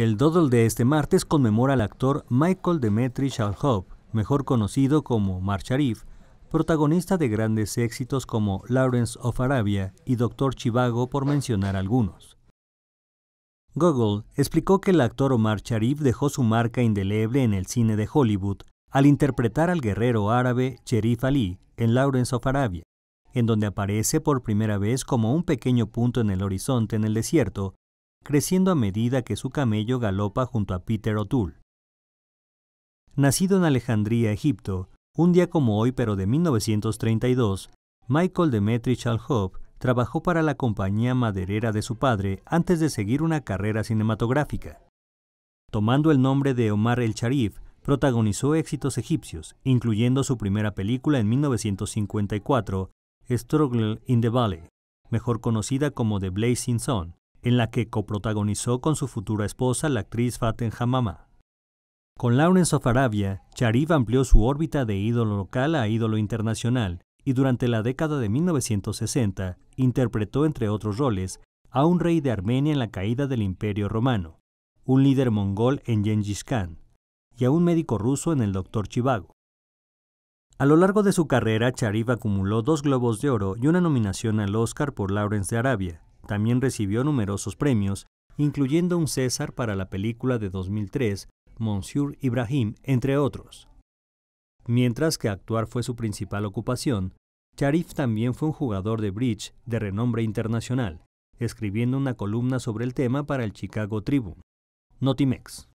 El Doodle de este martes conmemora al actor Michael Demetri Shalhoub, mejor conocido como Mar Sharif, protagonista de grandes éxitos como Lawrence of Arabia y Doctor Chivago, por mencionar algunos. Gogol explicó que el actor Omar Sharif dejó su marca indeleble en el cine de Hollywood al interpretar al guerrero árabe Sherif Ali en Lawrence of Arabia, en donde aparece por primera vez como un pequeño punto en el horizonte en el desierto creciendo a medida que su camello galopa junto a Peter O'Toole. Nacido en Alejandría, Egipto, un día como hoy pero de 1932, Michael Demetrich Alhope trabajó para la compañía maderera de su padre antes de seguir una carrera cinematográfica. Tomando el nombre de Omar El Sharif, protagonizó éxitos egipcios, incluyendo su primera película en 1954, Struggle in the Valley, mejor conocida como The Blazing Sun, en la que coprotagonizó con su futura esposa, la actriz Faten Hamama. Con Lawrence of Arabia, Sharif amplió su órbita de ídolo local a ídolo internacional y durante la década de 1960 interpretó, entre otros roles, a un rey de Armenia en la caída del Imperio Romano, un líder mongol en Gengis Khan y a un médico ruso en El Doctor Chivago. A lo largo de su carrera, Sharif acumuló dos Globos de Oro y una nominación al Oscar por Lawrence de Arabia, también recibió numerosos premios, incluyendo un César para la película de 2003, Monsieur Ibrahim, entre otros. Mientras que actuar fue su principal ocupación, Sharif también fue un jugador de bridge de renombre internacional, escribiendo una columna sobre el tema para el Chicago Tribune. Notimex.